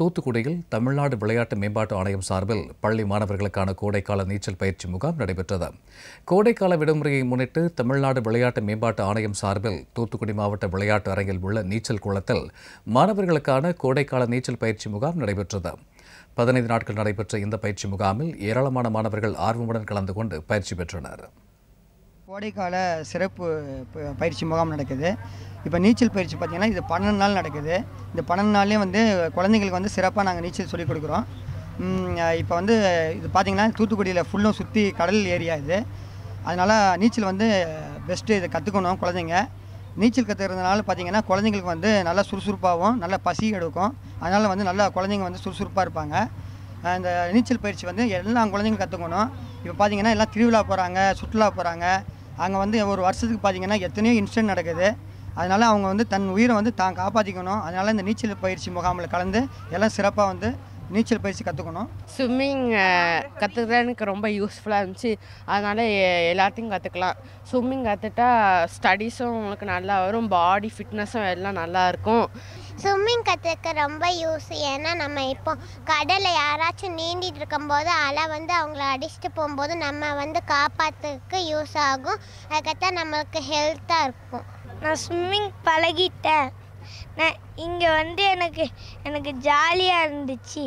தூத்துக்குடியில் தமிழ்நாடு விளையாட்டு மேம்பாட்டு ஆணையம் சார்பில் பள்ளி மாணவர்களுக்கான கோடைக்கால நீச்சல் பயிற்சி முகாம் நடைபெற்றது கோடைக்கால விடுமுறையை முன்னிட்டு தமிழ்நாடு விளையாட்டு மேம்பாட்டு ஆணையம் சார்பில் தூத்துக்குடி மாவட்ட விளையாட்டு அரங்கில் உள்ள நீச்சல் குளத்தில் மாணவர்களுக்கான கோடைக்கால நீச்சல் பயிற்சி முகாம் நடைபெற்றது பதினைந்து நாட்கள் நடைபெற்ற இந்த பயிற்சி முகாமில் ஏராளமான மாணவர்கள் ஆர்வமுடன் கலந்து கொண்டு பயிற்சி பெற்றனர் கோடைக்கால சிறப்பு பயிற்சி முகாம் நடக்குது இப்போ நீச்சல் பயிற்சி பார்த்திங்கன்னா இது பன்னெண்டு நாள் நடக்குது இந்த பன்னெண்டு நாள்லேயும் வந்து குழந்தைங்களுக்கு வந்து சிறப்பாக நாங்கள் நீச்சல் சொல்லிக் கொடுக்குறோம் இப்போ வந்து இது பார்த்திங்கன்னா தூத்துக்குடியில் ஃபுல்லும் சுற்றி கடல் ஏரியா இது அதனால் நீச்சல் வந்து பெஸ்ட்டு இதை கற்றுக்கணும் குழந்தைங்க நீச்சல் கற்றுக்கிறதுனால பார்த்திங்கன்னா குழந்தைங்களுக்கு வந்து நல்லா சுறுசுறுப்பாகவும் நல்லா பசி எடுக்கும் அதனால் வந்து நல்லா குழந்தைங்க வந்து சுறுசுறுப்பாக இருப்பாங்க இந்த நீச்சல் பயிற்சி வந்து எல்லா குழந்தைங்களும் கற்றுக்கணும் இப்போ பார்த்திங்கன்னா எல்லாம் திருவிழா போகிறாங்க சுற்றுலா போகிறாங்க அங்கே வந்து ஒரு வருஷத்துக்கு பார்த்தீங்கன்னா எத்தனையோ இன்சிடென்ட் நடக்குது அதனால் அவங்க வந்து தன் உயிரை வந்து தான் காப்பாற்றிக்கணும் அதனால் இந்த நீச்சல் பயிற்சி முகாமில் கலந்து எல்லாம் சிறப்பாக வந்து நீச்சல் பயிற்சி கற்றுக்கணும் ஸ்விம்மிங் கற்றுக்கிறது எனக்கு ரொம்ப யூஸ்ஃபுல்லாக இருந்துச்சு அதனால் எல்லாத்தையும் கற்றுக்கலாம் ஸ்விம்மிங் கற்றுட்டா ஸ்டடீஸும் உங்களுக்கு நல்லா வரும் பாடி ஃபிட்னஸும் எல்லாம் நல்லா இருக்கும் ஸ்விம்மிங் கற்றுக்க ரொம்ப யூஸ் ஏன்னா நம்ம இப்போ கடலில் யாராச்சும் நீந்திட்டு இருக்கும்போது அலை வந்து அவங்கள அடிச்சுட்டு போகும்போது நம்ம வந்து காப்பாற்றுக்கு யூஸ் ஆகும் அதுக்கத்தான் நம்மளுக்கு ஹெல்த்தாக இருக்கும் நான் ஸ்விம்மிங் பழகிட்டேன் நான் இங்கே வந்து எனக்கு எனக்கு ஜாலியாக இருந்துச்சு